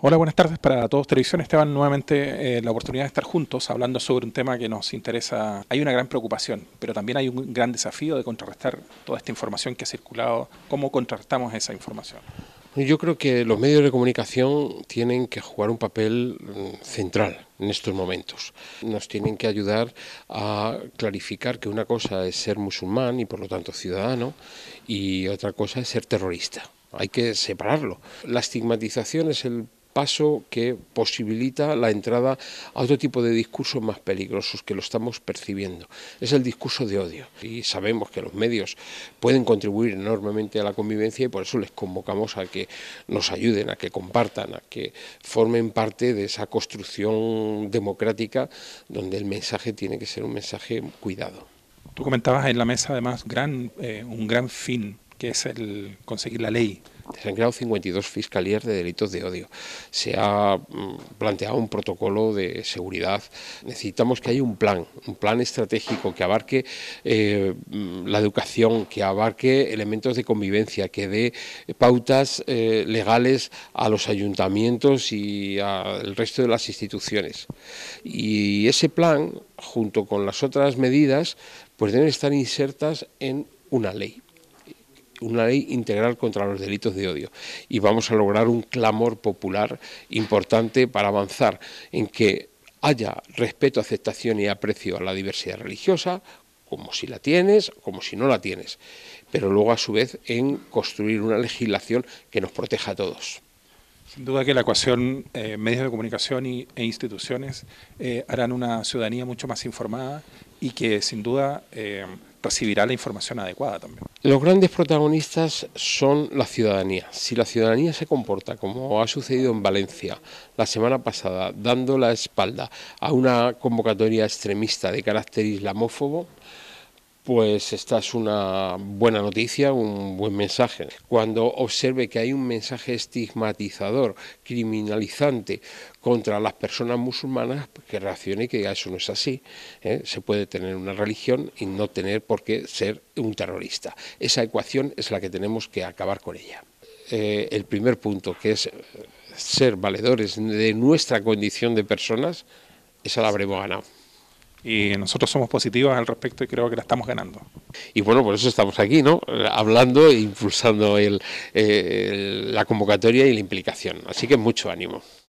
Hola, buenas tardes para todos Televisión. Esteban, nuevamente eh, la oportunidad de estar juntos hablando sobre un tema que nos interesa. Hay una gran preocupación, pero también hay un gran desafío de contrarrestar toda esta información que ha circulado. ¿Cómo contrarrestamos esa información? Yo creo que los medios de comunicación tienen que jugar un papel mm, central en estos momentos. Nos tienen que ayudar a clarificar que una cosa es ser musulmán y por lo tanto ciudadano y otra cosa es ser terrorista hay que separarlo. La estigmatización es el paso que posibilita la entrada a otro tipo de discursos más peligrosos que lo estamos percibiendo. Es el discurso de odio. Y sabemos que los medios pueden contribuir enormemente a la convivencia y por eso les convocamos a que nos ayuden, a que compartan, a que formen parte de esa construcción democrática donde el mensaje tiene que ser un mensaje cuidado. Tú comentabas en la mesa además eh, un gran fin es el conseguir la ley. Se han creado 52 fiscalías de delitos de odio. Se ha mm, planteado un protocolo de seguridad. Necesitamos que haya un plan, un plan estratégico que abarque eh, mm, la educación, que abarque elementos de convivencia, que dé pautas eh, legales a los ayuntamientos y al resto de las instituciones. Y ese plan, junto con las otras medidas, pues deben estar insertas en una ley una ley integral contra los delitos de odio y vamos a lograr un clamor popular importante para avanzar en que haya respeto, aceptación y aprecio a la diversidad religiosa, como si la tienes, como si no la tienes, pero luego a su vez en construir una legislación que nos proteja a todos. Sin duda que la ecuación eh, medios de comunicación e instituciones eh, harán una ciudadanía mucho más informada y que sin duda eh, recibirá la información adecuada también. Los grandes protagonistas son la ciudadanía. Si la ciudadanía se comporta como ha sucedido en Valencia la semana pasada, dando la espalda a una convocatoria extremista de carácter islamófobo, pues esta es una buena noticia, un buen mensaje. Cuando observe que hay un mensaje estigmatizador, criminalizante contra las personas musulmanas, pues que reaccione y que diga eso no es así. ¿eh? Se puede tener una religión y no tener por qué ser un terrorista. Esa ecuación es la que tenemos que acabar con ella. Eh, el primer punto, que es ser valedores de nuestra condición de personas, esa la habremos ganado y nosotros somos positivos al respecto y creo que la estamos ganando. Y bueno, por eso estamos aquí, ¿no? Hablando e impulsando el, eh, la convocatoria y la implicación. Así que mucho ánimo.